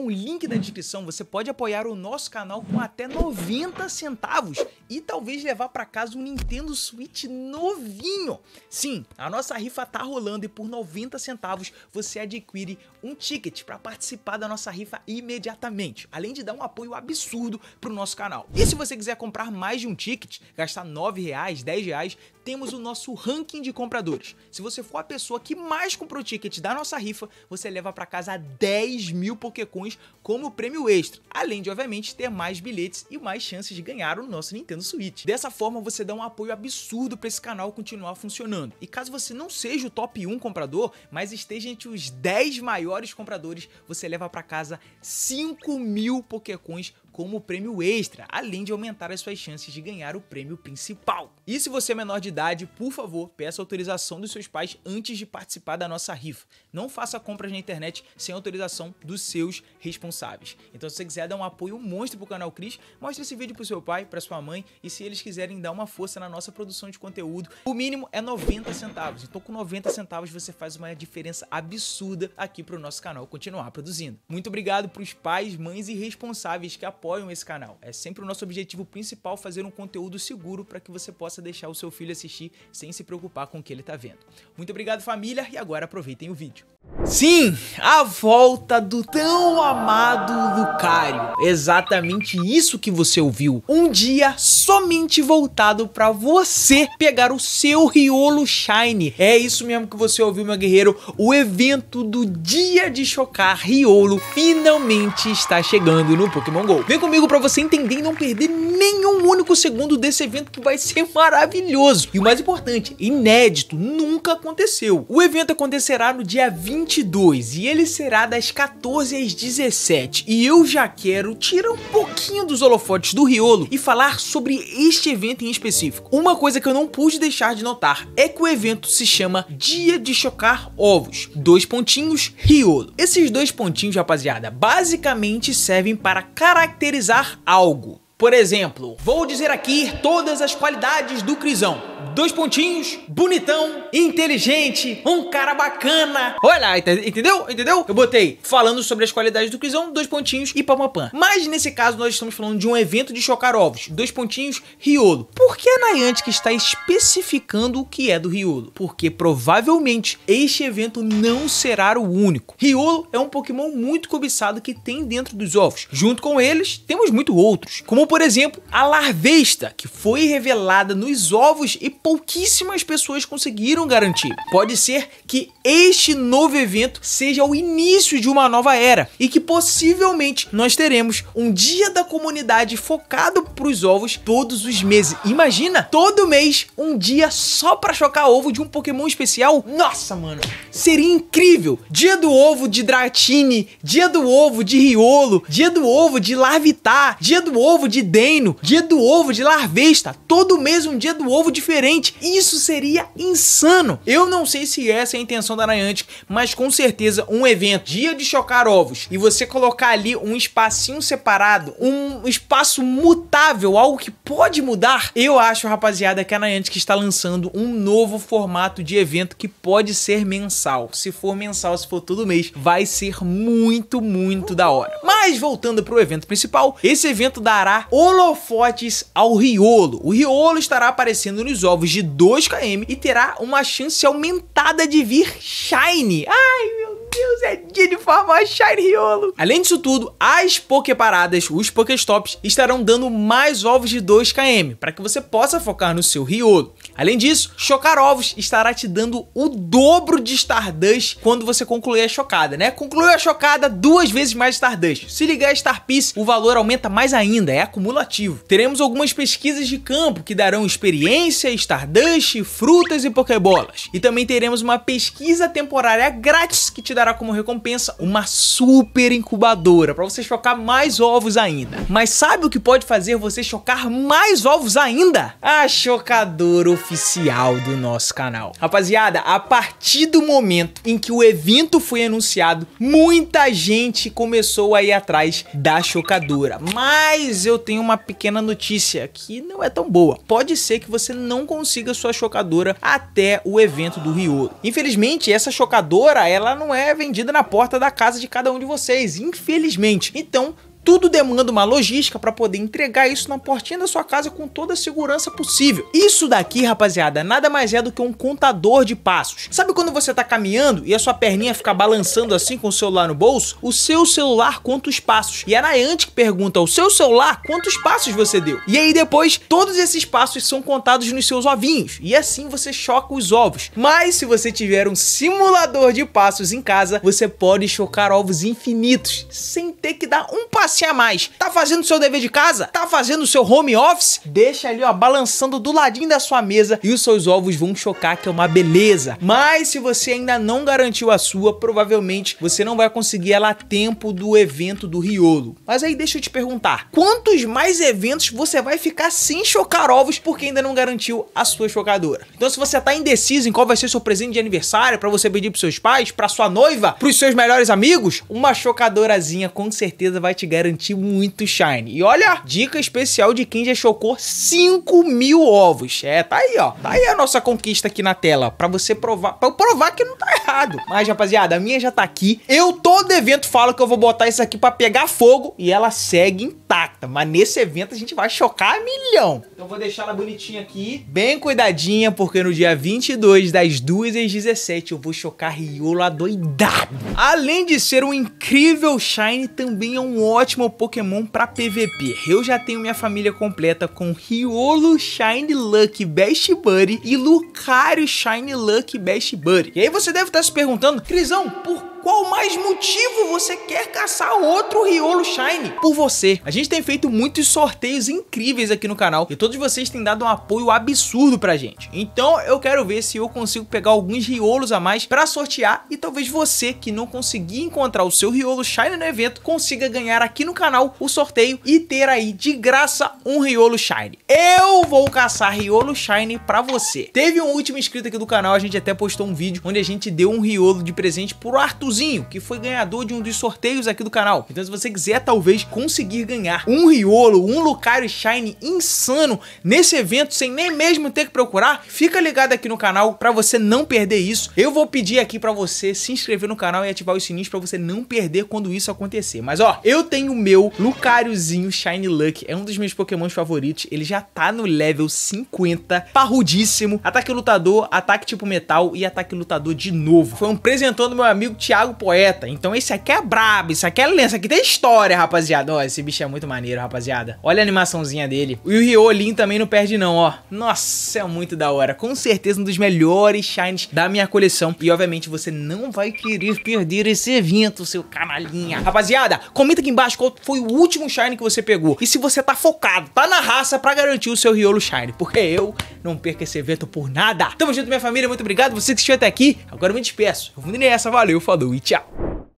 com o link da descrição, você pode apoiar o nosso canal com até 90 centavos e talvez levar para casa um Nintendo Switch novinho. Sim, a nossa rifa tá rolando e por 90 centavos você adquire um ticket para participar da nossa rifa imediatamente, além de dar um apoio absurdo para o nosso canal. E se você quiser comprar mais de um ticket, gastar R$ reais, R$ reais, temos o nosso ranking de compradores. Se você for a pessoa que mais comprou ticket da nossa rifa, você leva para casa 10 mil Pokécoins como prêmio extra, além de, obviamente, ter mais bilhetes e mais chances de ganhar o nosso Nintendo Switch. Dessa forma, você dá um apoio absurdo para esse canal continuar funcionando. E caso você não seja o top 1 comprador, mas esteja entre os 10 maiores maiores compradores, você leva para casa 5 mil Pokécoins como prêmio extra, além de aumentar as suas chances de ganhar o prêmio principal. E se você é menor de idade, por favor, peça autorização dos seus pais antes de participar da nossa rifa. Não faça compras na internet sem autorização dos seus responsáveis. Então, se você quiser dar um apoio monstro pro canal Cris, mostre esse vídeo pro seu pai, pra sua mãe e se eles quiserem dar uma força na nossa produção de conteúdo, o mínimo é 90 centavos. Então, com 90 centavos você faz uma diferença absurda aqui pro o nosso canal continuar produzindo. Muito obrigado para os pais, mães e responsáveis que apoiam esse canal. É sempre o nosso objetivo principal fazer um conteúdo seguro para que você possa deixar o seu filho assistir sem se preocupar com o que ele está vendo. Muito obrigado, família, e agora aproveitem o vídeo. Sim, a volta do tão amado Lucario. Exatamente isso que você ouviu. Um dia somente voltado para você pegar o seu Riolo Shine. É isso mesmo que você ouviu, meu guerreiro. O evento do dia de chocar Riolo finalmente está chegando no Pokémon GO. Vem comigo para você entender e não perder nenhum único segundo desse evento que vai ser maravilhoso. E o mais importante, inédito, nunca aconteceu. O evento acontecerá no dia 20 22 e ele será das 14 às 17. E eu já quero tirar um pouquinho dos holofotes do Riolo e falar sobre este evento em específico. Uma coisa que eu não pude deixar de notar é que o evento se chama Dia de Chocar Ovos. Dois pontinhos, Riolo. Esses dois pontinhos, rapaziada, basicamente servem para caracterizar algo. Por exemplo, vou dizer aqui todas as qualidades do Crisão dois pontinhos, bonitão, inteligente, um cara bacana. Olha lá, entendeu? Entendeu? Eu botei falando sobre as qualidades do Crisão, dois pontinhos e pamapam. Mas nesse caso nós estamos falando de um evento de chocar ovos, dois pontinhos, Riolo. Por que a Niantic está especificando o que é do Riolo? Porque provavelmente este evento não será o único. Riolo é um Pokémon muito cobiçado que tem dentro dos ovos. Junto com eles, temos muito outros, como por exemplo a Larvesta, que foi revelada nos ovos e pouquíssimas pessoas conseguiram garantir. Pode ser que este novo evento seja o início de uma nova era e que possivelmente nós teremos um dia da comunidade focado para os ovos todos os meses. Imagina, todo mês um dia só para chocar ovo de um Pokémon especial? Nossa, mano, seria incrível. Dia do ovo de Dratini, dia do ovo de Riolo, dia do ovo de Larvitar, dia do ovo de Deno, dia do ovo de Larvesta todo mês um dia do ovo diferente. Isso seria insano. Eu não sei se essa é a intenção da Niantic, mas com certeza um evento, dia de chocar ovos, e você colocar ali um espacinho separado, um espaço mutável, algo que pode mudar, eu acho, rapaziada, que a Niantic está lançando um novo formato de evento que pode ser mensal. Se for mensal, se for todo mês, vai ser muito, muito da hora. Mas voltando para o evento principal, esse evento dará holofotes ao Riolo. O Riolo estará aparecendo nos ovos de 2km e terá uma chance aumentada de vir Shine. Ai, meu Deus, é de forma Shine Riolo. Além disso tudo, as Poképaradas, os Pokéstops, estarão dando mais ovos de 2km, para que você possa focar no seu Riolo. Além disso, chocar ovos estará te dando o dobro de Stardust quando você concluir a chocada, né? Concluiu a chocada, duas vezes mais Stardust. Se ligar a Star Piece, o valor aumenta mais ainda, é acumulativo. Teremos algumas pesquisas de campo que darão experiência, Stardust, frutas e Pokébolas. E também teremos uma pesquisa temporária grátis que te dará como recompensa pensa uma super incubadora para você chocar mais ovos ainda. Mas sabe o que pode fazer você chocar mais ovos ainda? A chocadora oficial do nosso canal. Rapaziada, a partir do momento em que o evento foi anunciado, muita gente começou a ir atrás da chocadora. Mas eu tenho uma pequena notícia que não é tão boa. Pode ser que você não consiga sua chocadora até o evento do Rio. Infelizmente, essa chocadora ela não é vendida na porta da casa de cada um de vocês, infelizmente. Então, tudo demanda uma logística para poder entregar isso na portinha da sua casa com toda a segurança possível. Isso daqui, rapaziada, nada mais é do que um contador de passos. Sabe quando você tá caminhando e a sua perninha fica balançando assim com o celular no bolso? O seu celular conta os passos. E é a Nayant que pergunta ao seu celular quantos passos você deu. E aí depois, todos esses passos são contados nos seus ovinhos. E assim você choca os ovos. Mas se você tiver um simulador de passos em casa, você pode chocar ovos infinitos, sem ter que dar um passo passe a mais. Tá fazendo seu dever de casa? Tá fazendo seu home office? Deixa ali, ó, balançando do ladinho da sua mesa e os seus ovos vão chocar, que é uma beleza. Mas se você ainda não garantiu a sua, provavelmente você não vai conseguir ela a tempo do evento do Riolo. Mas aí deixa eu te perguntar, quantos mais eventos você vai ficar sem chocar ovos porque ainda não garantiu a sua chocadora? Então se você tá indeciso em qual vai ser seu presente de aniversário para você pedir pros seus pais, para sua noiva, pros seus melhores amigos, uma chocadorazinha com certeza vai te garantir garantir muito shine. E olha, dica especial de quem já chocou 5 mil ovos. É, tá aí, ó. Tá aí a nossa conquista aqui na tela, pra você provar, pra eu provar que não tá errado. Mas, rapaziada, a minha já tá aqui. Eu todo evento falo que eu vou botar isso aqui pra pegar fogo e ela segue intacta. Mas nesse evento a gente vai chocar a milhão. Então vou deixar ela bonitinha aqui, bem cuidadinha, porque no dia 22, das 2 às 17, eu vou chocar Riola doidado. Além de ser um incrível shine, também é um ótimo ótimo Pokémon para PVP. Eu já tenho minha família completa com Riolo Shine Luck Best Buddy e Lucario Shine Luck Best Buddy. E aí você deve estar tá se perguntando, Crisão, por qual mais motivo você quer caçar outro Riolo Shine? Por você. A gente tem feito muitos sorteios incríveis aqui no canal e todos vocês têm dado um apoio absurdo pra gente. Então eu quero ver se eu consigo pegar alguns Riolos a mais pra sortear e talvez você que não conseguir encontrar o seu Riolo Shine no evento consiga ganhar aqui aqui no canal o sorteio e ter aí de graça um Riolo Shine. Eu vou caçar Riolo Shine pra você. Teve um último inscrito aqui do canal, a gente até postou um vídeo onde a gente deu um Riolo de presente pro Artuzinho, que foi ganhador de um dos sorteios aqui do canal. Então se você quiser talvez conseguir ganhar um Riolo, um Lucario Shine insano nesse evento sem nem mesmo ter que procurar, fica ligado aqui no canal pra você não perder isso. Eu vou pedir aqui pra você se inscrever no canal e ativar os sininhos pra você não perder quando isso acontecer. Mas ó, eu tenho o meu Lucariozinho Shine Luck. É um dos meus pokémons favoritos. Ele já tá no level 50, parrudíssimo. Ataque lutador, ataque tipo metal e ataque lutador de novo. Foi um presentão do meu amigo Thiago Poeta. Então esse aqui é brabo, isso aqui é lenço, aqui tem história, rapaziada. Ó, esse bicho é muito maneiro, rapaziada. Olha a animaçãozinha dele. E o Riolin também não perde não, ó. Nossa, é muito da hora. Com certeza um dos melhores shines da minha coleção. E obviamente você não vai querer perder esse evento, seu canalinha. Rapaziada, comenta aqui embaixo qual foi o último Shine que você pegou. E se você tá focado, tá na raça pra garantir o seu Riolo Shine. Porque eu não perco esse evento por nada. Tamo junto, minha família. Muito obrigado. Você que assistiu até aqui. Agora eu me despeço. Eu vou nessa. Valeu, falou e tchau.